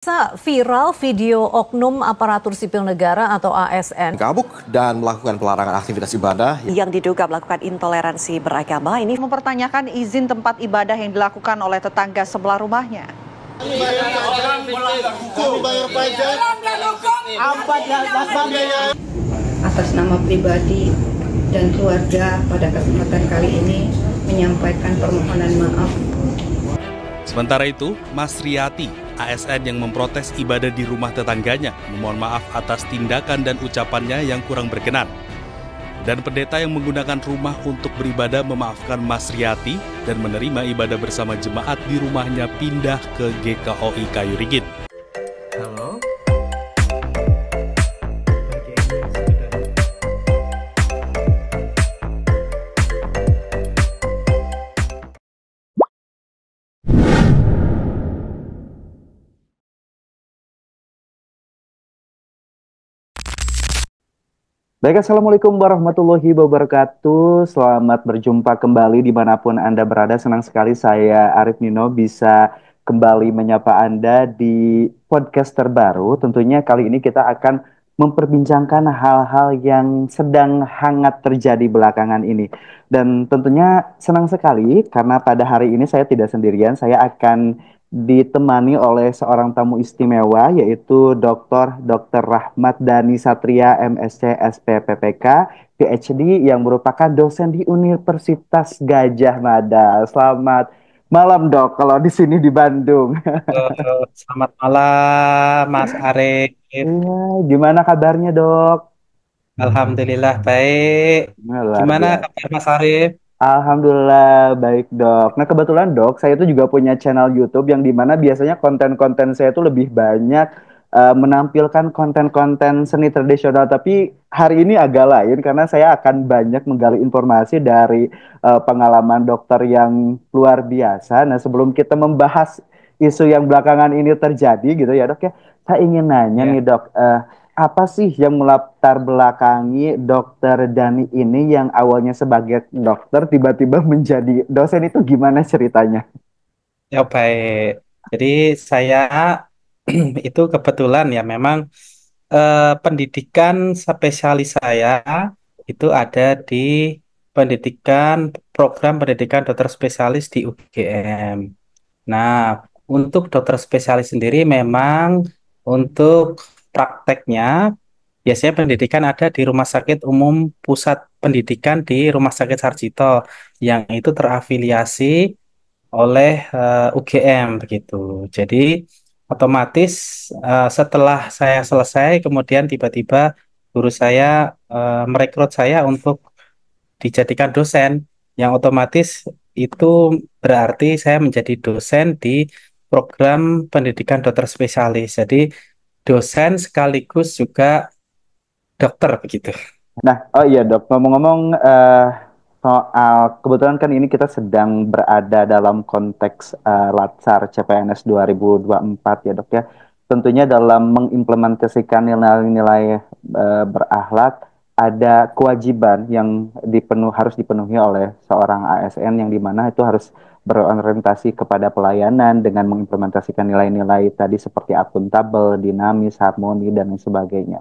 Sa viral video oknum aparatur sipil negara atau ASN gabuk dan melakukan pelarangan aktivitas ibadah yang diduga melakukan intoleransi beragama ini mempertanyakan izin tempat ibadah yang dilakukan oleh tetangga sebelah rumahnya. Atas nama pribadi dan keluarga pada kesempatan kali ini menyampaikan permohonan maaf Sementara itu, Mas Riyati, ASN yang memprotes ibadah di rumah tetangganya, memohon maaf atas tindakan dan ucapannya yang kurang berkenan. Dan pendeta yang menggunakan rumah untuk beribadah memaafkan Mas Riyati dan menerima ibadah bersama jemaat di rumahnya pindah ke GKOI Kayu Rigid. Halo, Baik, Assalamualaikum warahmatullahi wabarakatuh. Selamat berjumpa kembali dimanapun Anda berada. Senang sekali saya Arif Nino bisa kembali menyapa Anda di podcast terbaru. Tentunya kali ini kita akan memperbincangkan hal-hal yang sedang hangat terjadi belakangan ini. Dan tentunya senang sekali karena pada hari ini saya tidak sendirian, saya akan ditemani oleh seorang tamu istimewa yaitu Dr. Dr. Rahmat Dani Satria MSc SPPPK PhD yang merupakan dosen di Universitas Gajah Mada. Selamat malam, Dok. Kalau di sini di Bandung. selamat malam, Mas Arif. Iya, gimana kabarnya, Dok? Alhamdulillah baik. Gimana kabar Mas Arif? Alhamdulillah baik dok. Nah kebetulan dok, saya itu juga punya channel YouTube yang dimana biasanya konten-konten saya itu lebih banyak uh, menampilkan konten-konten seni tradisional. Tapi hari ini agak lain karena saya akan banyak menggali informasi dari uh, pengalaman dokter yang luar biasa. Nah sebelum kita membahas isu yang belakangan ini terjadi gitu ya dok ya, saya ingin nanya yeah. nih dok. Uh, apa sih yang melatar belakangi dokter Dani ini yang awalnya sebagai dokter tiba-tiba menjadi dosen itu gimana ceritanya? Ya baik, jadi saya itu kebetulan ya memang eh, pendidikan spesialis saya itu ada di pendidikan program pendidikan dokter spesialis di UGM. Nah, untuk dokter spesialis sendiri memang untuk prakteknya biasanya pendidikan ada di Rumah Sakit Umum Pusat Pendidikan di Rumah Sakit Sarjito yang itu terafiliasi oleh uh, eh, UGM begitu. Jadi otomatis uh, setelah saya selesai kemudian tiba-tiba guru saya uh, merekrut saya untuk dijadikan dosen yang otomatis itu berarti saya menjadi dosen di program pendidikan dokter spesialis. Jadi dosen sekaligus juga dokter begitu. Nah, oh iya dok, ngomong-ngomong uh, soal kebetulan kan ini kita sedang berada dalam konteks uh, Latsar CPNS 2024 ya dok ya. Tentunya dalam mengimplementasikan nilai-nilai uh, berakhlak ada kewajiban yang dipenuh harus dipenuhi oleh seorang ASN yang dimana itu harus berorientasi kepada pelayanan dengan mengimplementasikan nilai-nilai tadi seperti akuntabel, dinamis, harmoni, dan lain sebagainya.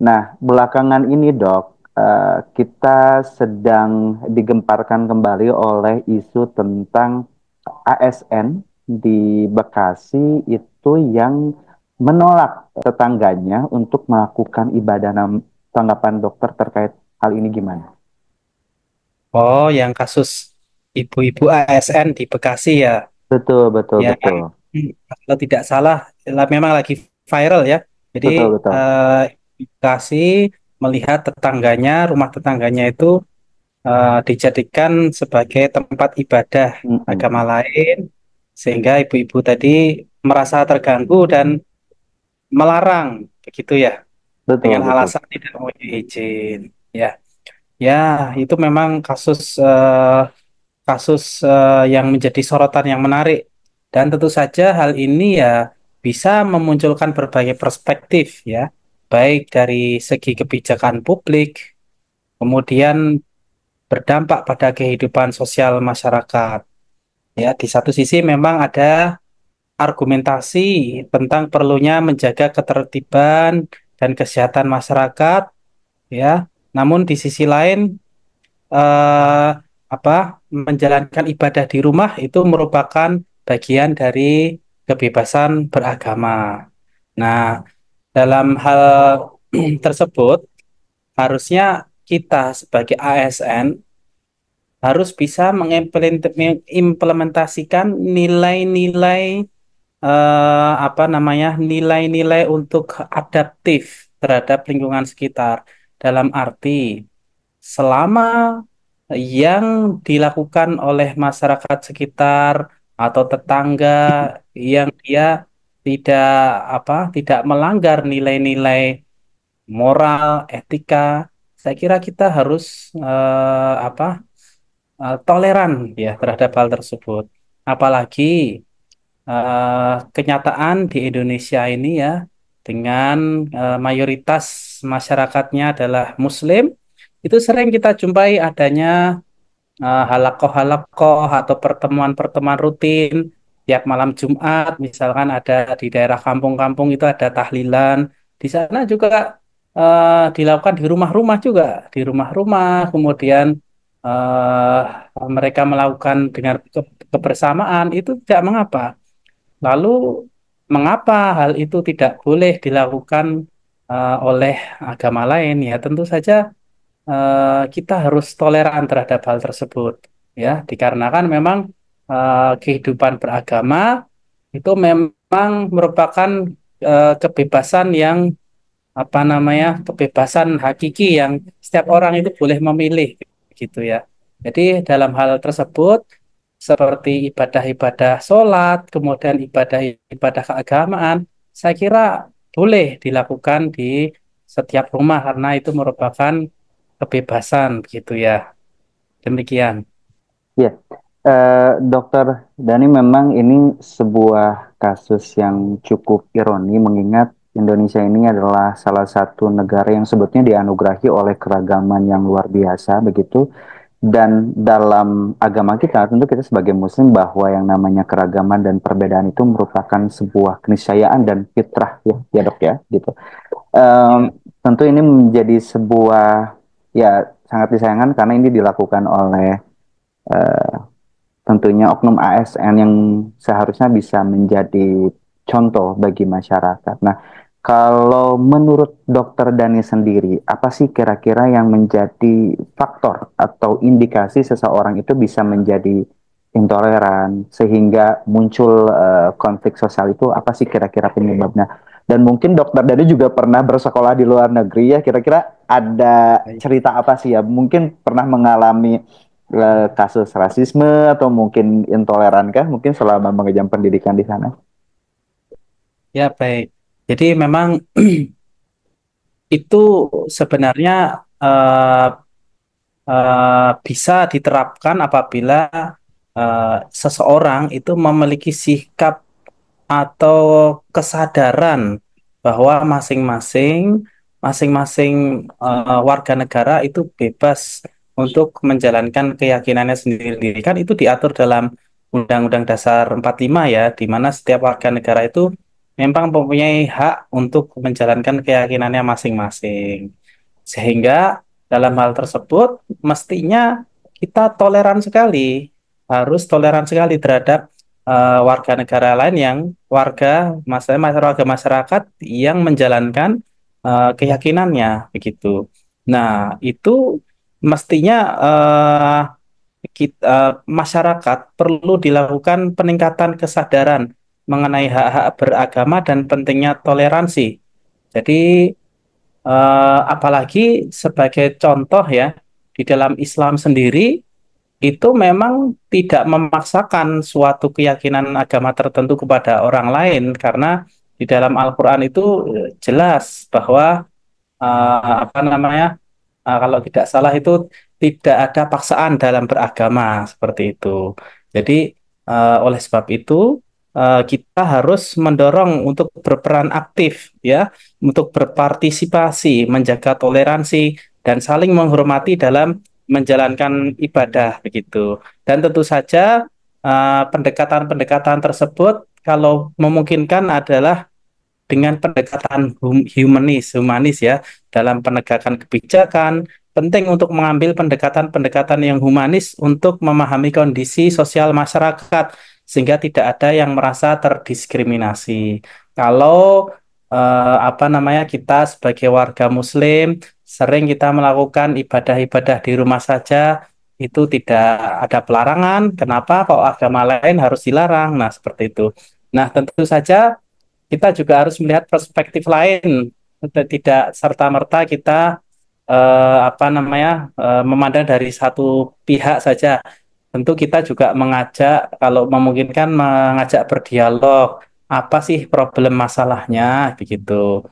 Nah, belakangan ini dok, eh, kita sedang digemparkan kembali oleh isu tentang ASN di Bekasi itu yang menolak tetangganya untuk melakukan ibadah tanggapan dokter terkait hal ini gimana? Oh, yang kasus ibu-ibu ASN di Bekasi ya. Betul, betul, ya, betul. Hmm, kalau tidak salah, memang lagi viral ya. Jadi betul, betul. Uh, Bekasi melihat tetangganya, rumah tetangganya itu uh, dijadikan sebagai tempat ibadah mm -hmm. agama lain, sehingga ibu-ibu tadi merasa terganggu dan melarang, begitu ya, betul, dengan betul. alasan tidak mau izin, ya. Ya, itu memang kasus uh, kasus uh, yang menjadi sorotan yang menarik dan tentu saja hal ini ya bisa memunculkan berbagai perspektif ya baik dari segi kebijakan publik kemudian berdampak pada kehidupan sosial masyarakat ya di satu sisi memang ada argumentasi tentang perlunya menjaga ketertiban dan kesehatan masyarakat ya namun di sisi lain eh, apa menjalankan ibadah di rumah itu merupakan bagian dari kebebasan beragama. Nah, dalam hal tersebut harusnya kita sebagai ASN harus bisa mengimplementasikan nilai-nilai eh, apa namanya nilai-nilai untuk adaptif terhadap lingkungan sekitar dalam arti selama yang dilakukan oleh masyarakat sekitar atau tetangga yang dia tidak apa tidak melanggar nilai-nilai moral etika saya kira kita harus uh, apa uh, toleran ya terhadap hal tersebut apalagi uh, kenyataan di Indonesia ini ya dengan uh, mayoritas masyarakatnya adalah Muslim itu sering kita jumpai adanya uh, halakoh-halakoh atau pertemuan-pertemuan rutin tiap malam Jumat misalkan ada di daerah kampung-kampung itu ada tahlilan di sana juga uh, dilakukan di rumah-rumah juga di rumah-rumah kemudian uh, mereka melakukan dengan ke kebersamaan itu tidak mengapa lalu mengapa hal itu tidak boleh dilakukan uh, oleh agama lain ya tentu saja uh, kita harus toleran terhadap hal tersebut ya dikarenakan memang uh, kehidupan beragama itu memang merupakan uh, kebebasan yang apa namanya kebebasan hakiki yang setiap orang itu boleh memilih gitu ya jadi dalam hal tersebut seperti ibadah-ibadah sholat kemudian ibadah-ibadah keagamaan saya kira boleh dilakukan di setiap rumah karena itu merupakan kebebasan begitu ya. Demikian. Ya, uh, Dokter Dani memang ini sebuah kasus yang cukup ironi mengingat Indonesia ini adalah salah satu negara yang sebetulnya dianugerahi oleh keragaman yang luar biasa begitu dan dalam agama kita tentu kita sebagai muslim bahwa yang namanya keragaman dan perbedaan itu merupakan sebuah keniscayaan dan fitrah ya ya dok ya gitu um, tentu ini menjadi sebuah ya sangat disayangkan karena ini dilakukan oleh uh, tentunya oknum ASN yang seharusnya bisa menjadi contoh bagi masyarakat. Nah, kalau menurut dokter Dani sendiri, apa sih kira-kira yang menjadi faktor atau indikasi seseorang itu bisa menjadi intoleran sehingga muncul uh, konflik sosial itu apa sih kira-kira penyebabnya? dan mungkin dokter Dadi juga pernah bersekolah di luar negeri ya kira-kira ada cerita apa sih ya mungkin pernah mengalami uh, kasus rasisme atau mungkin intoleran kah mungkin selama mengejam pendidikan di sana ya baik jadi memang itu sebenarnya uh, uh, bisa diterapkan apabila uh, seseorang itu memiliki sikap atau kesadaran bahwa masing-masing masing-masing uh, warga negara itu bebas untuk menjalankan keyakinannya sendiri kan itu diatur dalam Undang-Undang Dasar 45 ya di mana setiap warga negara itu memang mempunyai hak untuk menjalankan keyakinannya masing-masing sehingga dalam hal tersebut mestinya kita toleran sekali harus toleran sekali terhadap uh, warga negara lain yang warga masyarakat warga masyarakat yang menjalankan uh, keyakinannya begitu. Nah itu mestinya uh, eh, kita, uh, masyarakat perlu dilakukan peningkatan kesadaran mengenai hak-hak beragama dan pentingnya toleransi. Jadi uh, apalagi sebagai contoh ya di dalam Islam sendiri itu memang tidak memaksakan suatu keyakinan agama tertentu kepada orang lain karena di dalam Al-Qur'an itu eh, jelas bahwa uh, apa namanya? Uh, kalau tidak salah itu tidak ada paksaan dalam beragama seperti itu. Jadi uh, oleh sebab itu uh, kita harus mendorong untuk berperan aktif ya, untuk berpartisipasi, menjaga toleransi dan saling menghormati dalam menjalankan ibadah begitu. Dan tentu saja eh, pendekatan-pendekatan uh, tersebut kalau memungkinkan adalah dengan pendekatan hum humanis, humanis ya dalam penegakan kebijakan penting untuk mengambil pendekatan-pendekatan yang humanis untuk memahami kondisi sosial masyarakat sehingga tidak ada yang merasa terdiskriminasi. Kalau uh, apa namanya kita sebagai warga Muslim sering kita melakukan ibadah-ibadah di rumah saja itu tidak ada pelarangan. Kenapa kok agama lain harus dilarang? Nah seperti itu. Nah tentu saja kita juga harus melihat perspektif lain. Tidak serta merta kita uh, apa namanya uh, memandang dari satu pihak saja tentu kita juga mengajak kalau memungkinkan mengajak berdialog apa sih problem masalahnya begitu.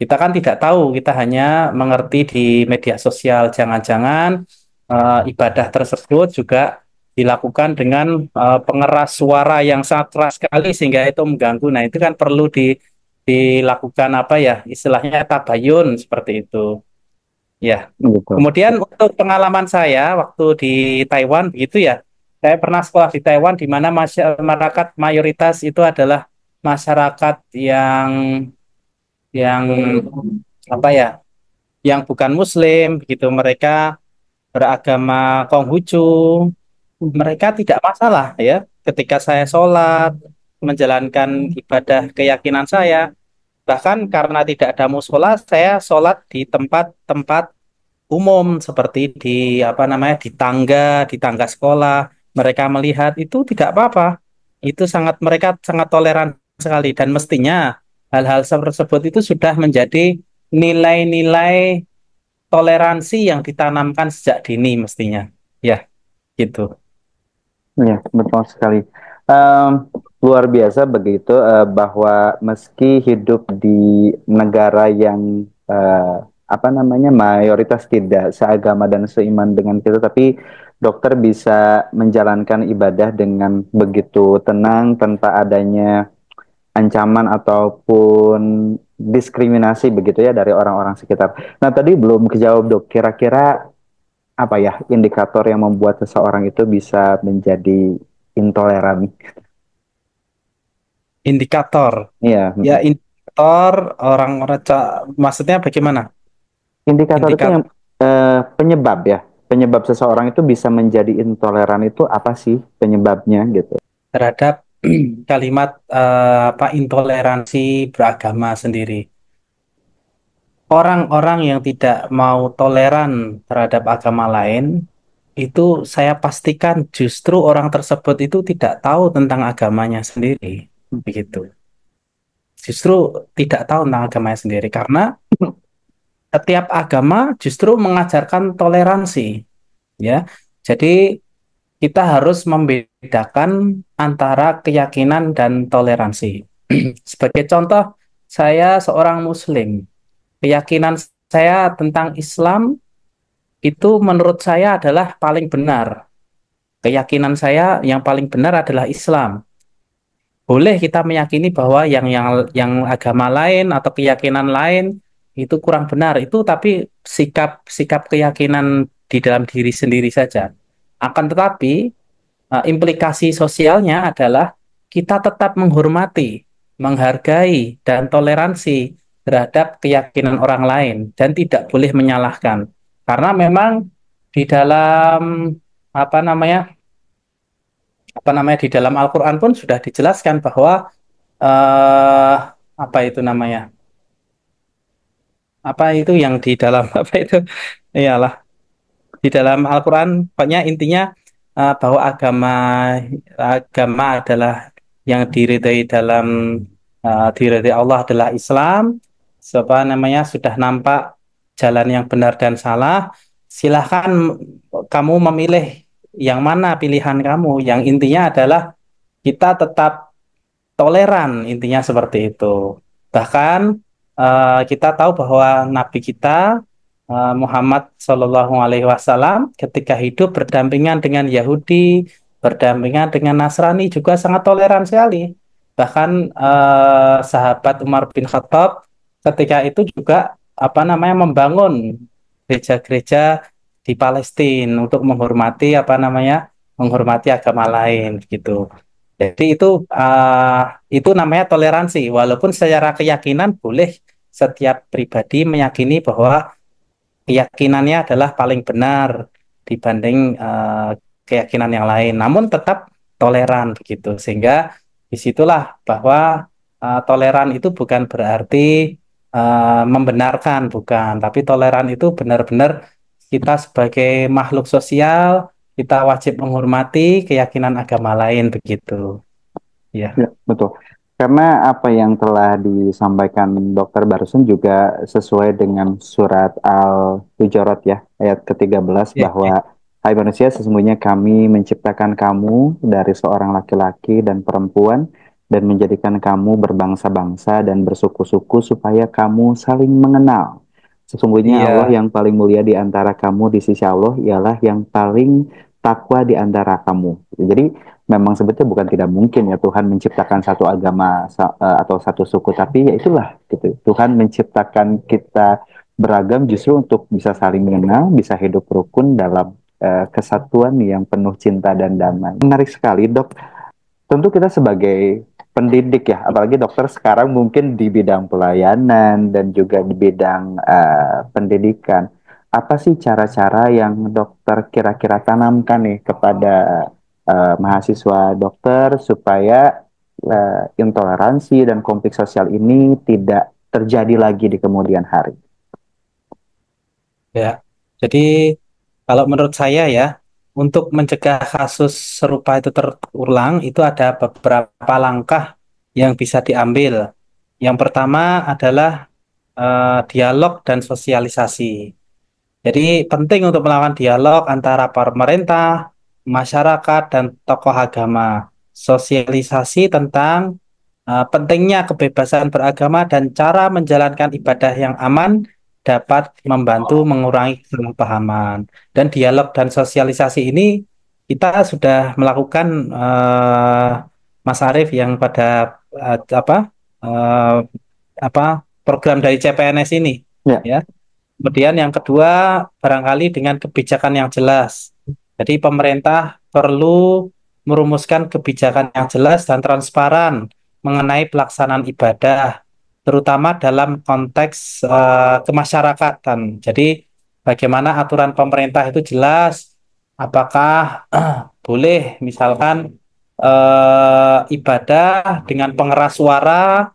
Kita kan tidak tahu, kita hanya mengerti di media sosial. Jangan-jangan uh, ibadah tersebut juga dilakukan dengan uh, pengeras suara yang sangat keras sekali sehingga itu mengganggu. Nah, itu kan perlu di dilakukan apa ya? Istilahnya tabayun seperti itu. Ya. Betul. Kemudian untuk pengalaman saya waktu di Taiwan begitu ya. Saya pernah sekolah di Taiwan di mana masyarakat mayoritas itu adalah masyarakat yang yang apa ya yang bukan muslim begitu mereka beragama Konghucu mereka tidak masalah ya ketika saya sholat menjalankan ibadah keyakinan saya bahkan karena tidak ada musola saya sholat di tempat-tempat umum seperti di apa namanya di tangga di tangga sekolah mereka melihat itu tidak apa-apa itu sangat mereka sangat toleran sekali dan mestinya hal-hal tersebut itu sudah menjadi nilai-nilai toleransi yang ditanamkan sejak dini mestinya ya gitu ya betul sekali um, luar biasa begitu uh, bahwa meski hidup di negara yang uh, apa namanya mayoritas tidak seagama dan seiman dengan kita tapi dokter bisa menjalankan ibadah dengan begitu tenang tanpa adanya ancaman ataupun diskriminasi begitu ya dari orang-orang sekitar. Nah tadi belum kejawab dok, kira-kira apa ya indikator yang membuat seseorang itu bisa menjadi intoleran? Indikator. Iya. Ya indikator orang-orang maksudnya bagaimana? Indikator, indikator. itu yang eh, penyebab ya penyebab seseorang itu bisa menjadi intoleran itu apa sih penyebabnya gitu? Terhadap kalimat uh, apa intoleransi beragama sendiri. Orang-orang yang tidak mau toleran terhadap agama lain itu saya pastikan justru orang tersebut itu tidak tahu tentang agamanya sendiri, begitu. Justru tidak tahu tentang agamanya sendiri karena setiap agama justru mengajarkan toleransi, ya. Jadi kita harus membedakan antara keyakinan dan toleransi. Sebagai contoh, saya seorang Muslim. Keyakinan saya tentang Islam itu menurut saya adalah paling benar. Keyakinan saya yang paling benar adalah Islam. Boleh kita meyakini bahwa yang yang yang agama lain atau keyakinan lain itu kurang benar itu tapi sikap sikap keyakinan di dalam diri sendiri saja akan tetapi eh, implikasi sosialnya adalah kita tetap menghormati, menghargai, dan toleransi terhadap keyakinan orang lain dan tidak boleh menyalahkan. Karena memang di dalam apa namanya apa namanya di dalam Al-Qur'an pun sudah dijelaskan bahwa uh, apa itu namanya? Apa itu yang di dalam apa itu? Iyalah di dalam Al-Quran pokoknya intinya uh, bahwa agama agama adalah yang diridai dalam uh, eh, diridai Allah adalah Islam apa namanya sudah nampak jalan yang benar dan salah silahkan kamu memilih yang mana pilihan kamu yang intinya adalah kita tetap toleran intinya seperti itu bahkan uh, kita tahu bahwa nabi kita Eh, Muhammad Shallallahu Alaihi Wasallam ketika hidup berdampingan dengan Yahudi, berdampingan dengan Nasrani juga sangat toleran sekali. Bahkan eh, sahabat Umar bin Khattab ketika itu juga apa namanya membangun gereja-gereja di Palestina untuk menghormati apa namanya menghormati agama lain gitu. Jadi itu uh, itu namanya toleransi walaupun secara keyakinan boleh setiap pribadi meyakini bahwa keyakinannya adalah paling benar dibanding uh, keyakinan yang lain. Namun tetap toleran begitu. Sehingga disitulah bahwa uh, toleran itu bukan berarti uh, membenarkan, bukan. Tapi toleran itu benar-benar kita sebagai makhluk sosial kita wajib menghormati keyakinan agama lain begitu. Ya, ya betul. Karena apa yang telah disampaikan Dokter Barusan juga sesuai dengan surat Al-Hujurat ya ayat ke-13 yeah, bahwa iya. Hai manusia, sesungguhnya kami menciptakan kamu dari seorang laki-laki dan perempuan dan menjadikan kamu berbangsa-bangsa dan bersuku-suku supaya kamu saling mengenal. Sesungguhnya yeah. Allah yang paling mulia di antara kamu di sisi Allah ialah yang paling takwa di antara kamu. Jadi memang sebetulnya bukan tidak mungkin ya Tuhan menciptakan satu agama eh, atau satu suku tapi ya itulah gitu Tuhan menciptakan kita beragam justru untuk bisa saling mengenal bisa hidup rukun dalam uh, kesatuan yang penuh cinta dan damai menarik sekali dok tentu kita sebagai pendidik ya apalagi dokter sekarang mungkin di bidang pelayanan dan juga di bidang uh, pendidikan apa sih cara-cara yang dokter kira-kira tanamkan nih kepada uh, mahasiswa dokter supaya uh, intoleransi dan konflik sosial ini tidak terjadi lagi di kemudian hari. Ya, jadi kalau menurut saya ya untuk mencegah kasus serupa itu terulang itu ada beberapa langkah yang bisa diambil. Yang pertama adalah uh, dialog dan sosialisasi. Jadi penting untuk melakukan dialog antara pemerintah, masyarakat dan tokoh agama, sosialisasi tentang uh, pentingnya kebebasan beragama dan cara menjalankan ibadah yang aman dapat membantu mengurangi kesalahpahaman. Dan dialog dan sosialisasi ini kita sudah melakukan uh, Mas Arief yang pada uh, apa uh, apa program dari CPNS ini ya. ya. Kemudian yang kedua barangkali dengan kebijakan yang jelas jadi pemerintah perlu merumuskan kebijakan yang jelas dan transparan mengenai pelaksanaan ibadah, terutama dalam konteks uh, kemasyarakatan. Jadi bagaimana aturan pemerintah itu jelas, apakah uh, boleh misalkan uh, ibadah dengan pengeras suara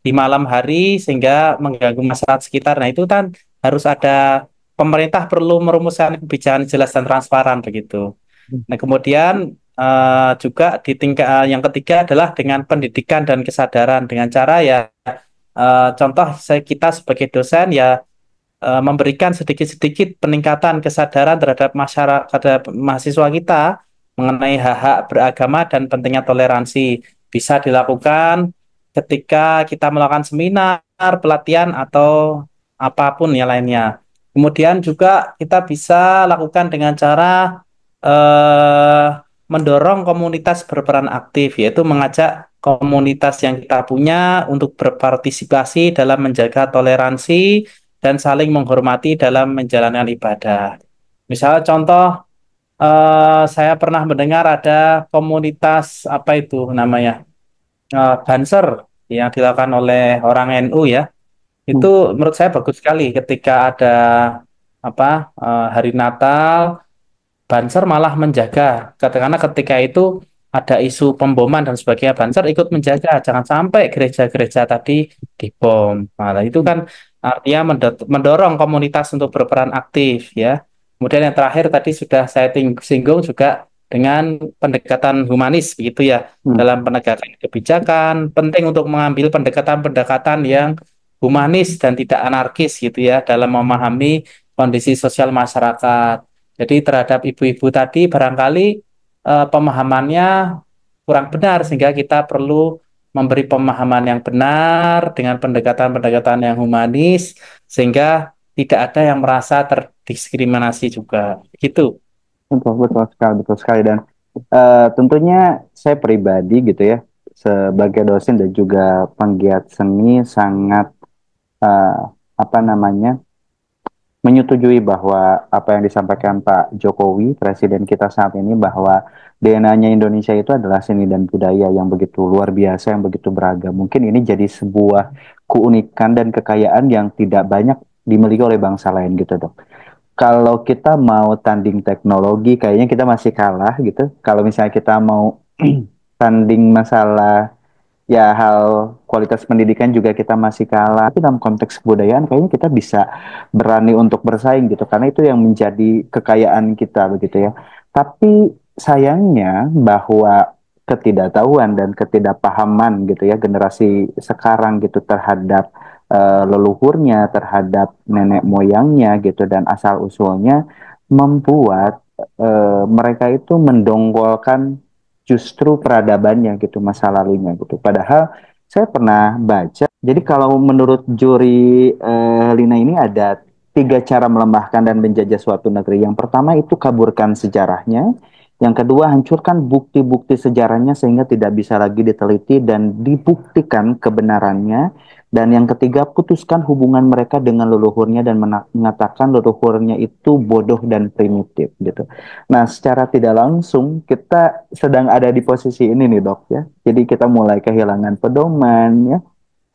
di malam hari sehingga mengganggu masyarakat sekitar. Nah itu kan harus ada pemerintah perlu merumuskan kebijakan jelas dan transparan begitu. Hmm. Nah, kemudian uh, juga di tingkat uh, yang ketiga adalah dengan pendidikan dan kesadaran dengan cara ya uh, contoh saya kita sebagai dosen ya uh, memberikan sedikit-sedikit peningkatan kesadaran terhadap masyarakat terhadap mahasiswa kita mengenai hak-hak beragama dan pentingnya toleransi bisa dilakukan ketika kita melakukan seminar, pelatihan atau apapun yang lainnya. Kemudian juga kita bisa lakukan dengan cara eh, mendorong komunitas berperan aktif, yaitu mengajak komunitas yang kita punya untuk berpartisipasi dalam menjaga toleransi dan saling menghormati dalam menjalankan ibadah. Misalnya contoh, eh, saya pernah mendengar ada komunitas apa itu namanya eh, banser yang dilakukan oleh orang NU ya itu hmm. menurut saya bagus sekali ketika ada apa eh, hari Natal Banser malah menjaga karena ketika itu ada isu pemboman dan sebagainya Banser ikut menjaga jangan sampai gereja-gereja tadi dibom. Nah, itu kan artinya mendorong komunitas untuk berperan aktif ya. Kemudian yang terakhir tadi sudah saya singgung juga dengan pendekatan humanis begitu ya hmm. dalam penegakan kebijakan penting untuk mengambil pendekatan-pendekatan yang humanis dan tidak anarkis gitu ya dalam memahami kondisi sosial masyarakat. Jadi terhadap ibu-ibu tadi barangkali eh, pemahamannya kurang benar sehingga kita perlu memberi pemahaman yang benar dengan pendekatan-pendekatan yang humanis sehingga tidak ada yang merasa terdiskriminasi juga gitu betul betul sekali betul sekali dan uh, tentunya saya pribadi gitu ya sebagai dosen dan juga penggiat seni sangat uh, apa namanya menyetujui bahwa apa yang disampaikan Pak Jokowi, presiden kita saat ini bahwa DNA-nya Indonesia itu adalah seni dan budaya yang begitu luar biasa, yang begitu beragam. Mungkin ini jadi sebuah keunikan dan kekayaan yang tidak banyak dimiliki oleh bangsa lain gitu, Dok. Kalau kita mau tanding teknologi kayaknya kita masih kalah gitu. Kalau misalnya kita mau tanding masalah ya hal kualitas pendidikan juga kita masih kalah. Tapi dalam konteks kebudayaan kayaknya kita bisa berani untuk bersaing gitu karena itu yang menjadi kekayaan kita begitu ya. Tapi sayangnya bahwa ketidaktahuan dan ketidakpahaman gitu ya generasi sekarang gitu terhadap uh, leluhurnya, terhadap nenek moyangnya gitu dan asal usulnya membuat uh, mereka itu mendongkolkan justru peradabannya gitu masa lalunya gitu. Padahal saya pernah baca. Jadi kalau menurut juri uh, Lina ini ada tiga cara melemahkan dan menjajah suatu negeri. Yang pertama itu kaburkan sejarahnya. Yang kedua, hancurkan bukti-bukti sejarahnya sehingga tidak bisa lagi diteliti dan dibuktikan kebenarannya. Dan yang ketiga, putuskan hubungan mereka dengan leluhurnya dan mengatakan leluhurnya itu bodoh dan primitif gitu. Nah, secara tidak langsung kita sedang ada di posisi ini nih, Dok ya. Jadi kita mulai kehilangan pedoman ya.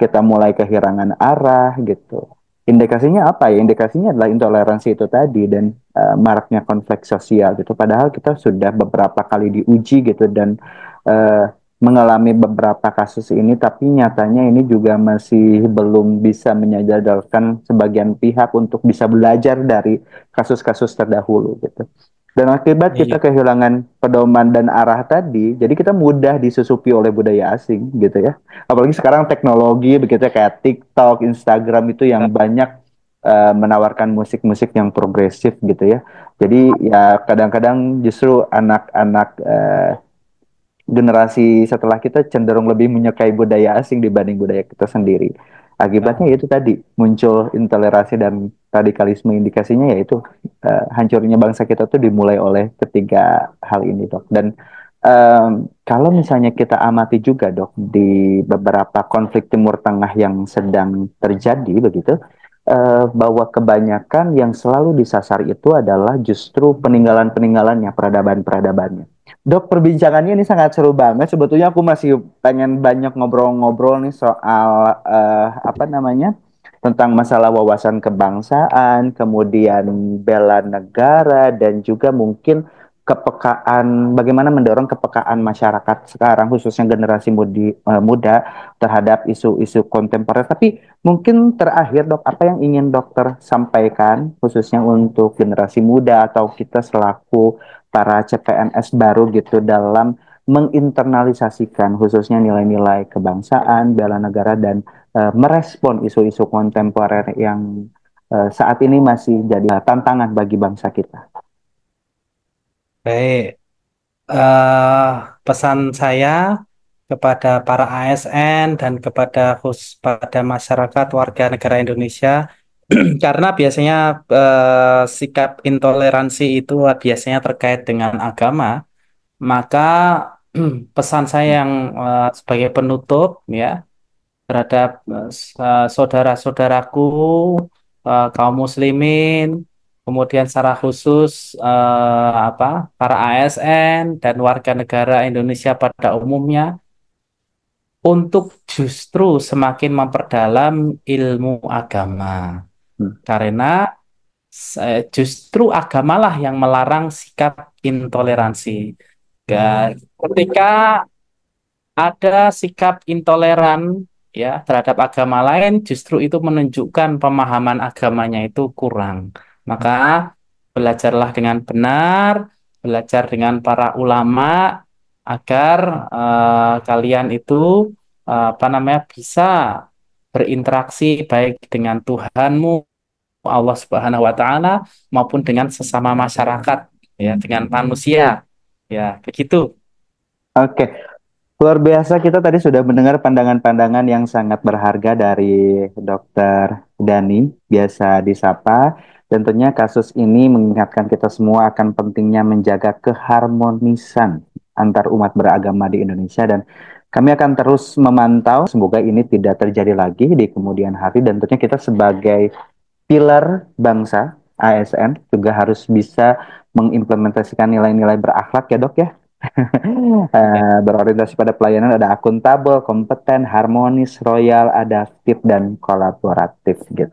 Kita mulai kehilangan arah gitu indikasinya apa ya? Indikasinya adalah intoleransi itu tadi dan uh, maraknya konflik sosial gitu. Padahal kita sudah beberapa kali diuji gitu dan uh, mengalami beberapa kasus ini, tapi nyatanya ini juga masih belum bisa menyadarkan sebagian pihak untuk bisa belajar dari kasus-kasus terdahulu gitu. Dan akibat iya. kita kehilangan pedoman dan arah tadi, jadi kita mudah disusupi oleh budaya asing gitu ya. Apalagi sekarang teknologi begitu ya, kayak TikTok, Instagram itu yang nah. banyak uh, menawarkan musik-musik yang progresif gitu ya. Jadi ya kadang-kadang justru anak-anak eh, generasi setelah kita cenderung lebih menyukai budaya asing dibanding budaya kita sendiri. Akibatnya iya. itu tadi muncul intoleransi dan radikalisme indikasinya yaitu uh, hancurnya bangsa kita tuh dimulai oleh ketiga hal ini dok dan um, kalau misalnya kita amati juga dok di beberapa konflik Timur Tengah yang sedang terjadi begitu uh, bahwa kebanyakan yang selalu disasar itu adalah justru peninggalan-peninggalannya peradaban-peradabannya dok perbincangannya ini sangat seru banget sebetulnya aku masih pengen banyak ngobrol-ngobrol nih soal uh, apa namanya tentang masalah wawasan kebangsaan, kemudian bela negara dan juga mungkin kepekaan bagaimana mendorong kepekaan masyarakat sekarang khususnya generasi mudi, eh, muda terhadap isu-isu kontemporer. Tapi mungkin terakhir dok apa yang ingin dokter sampaikan khususnya untuk generasi muda atau kita selaku para CPNS baru gitu dalam menginternalisasikan khususnya nilai-nilai kebangsaan, bela negara dan Eh, merespon isu-isu kontemporer yang uh, saat ini masih jadi tantangan bagi bangsa kita. Baik, uh, pesan saya kepada para ASN dan kepada khusus pada masyarakat warga negara Indonesia karena biasanya uh, sikap intoleransi itu biasanya terkait dengan agama maka pesan saya yang uh, sebagai penutup ya terhadap eh, saudara-saudaraku eh, kaum muslimin kemudian secara khusus eh, apa para ASN dan warga negara Indonesia pada umumnya untuk justru semakin memperdalam ilmu agama hmm. karena justru justru agamalah yang melarang sikap intoleransi hmm. ketika ada sikap intoleran ya terhadap agama lain justru itu menunjukkan pemahaman agamanya itu kurang. Maka belajarlah dengan benar, belajar dengan para ulama agar uh, kalian itu uh, apa namanya bisa berinteraksi baik dengan Tuhanmu Allah Subhanahu wa taala maupun dengan sesama masyarakat ya dengan manusia. Ya, begitu. Oke. Okay. Luar biasa kita tadi sudah mendengar pandangan-pandangan yang sangat berharga dari Dokter Dani, biasa disapa. Tentunya kasus ini mengingatkan kita semua akan pentingnya menjaga keharmonisan antar umat beragama di Indonesia dan kami akan terus memantau semoga ini tidak terjadi lagi di kemudian hari dan tentunya kita sebagai pilar bangsa ASN juga harus bisa mengimplementasikan nilai-nilai berakhlak ya dok ya Ya. Eh, berorientasi pada pelayanan ada akuntabel, kompeten, harmonis, royal, adaptif dan kolaboratif gitu.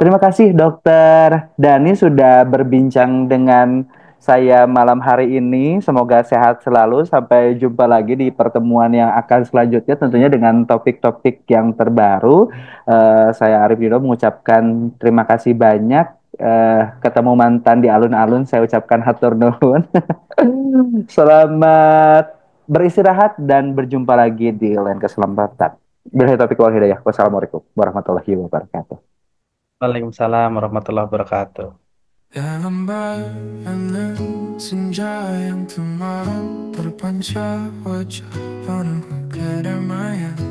Terima kasih Dokter Dani sudah berbincang dengan saya malam hari ini. Semoga sehat selalu. Sampai jumpa lagi di pertemuan yang akan selanjutnya tentunya dengan topik-topik yang terbaru. Uh, saya Arif Yudo mengucapkan terima kasih banyak uh, ketemu mantan di alun-alun saya ucapkan hatur nuhun. Selamat beristirahat dan berjumpa lagi di lain keselamatan. Bila topik wal hidayah. Wassalamualaikum warahmatullahi wabarakatuh. Waalaikumsalam warahmatullahi wabarakatuh. Dalam bayangan senja yang terpancar wajah penuh kedamaian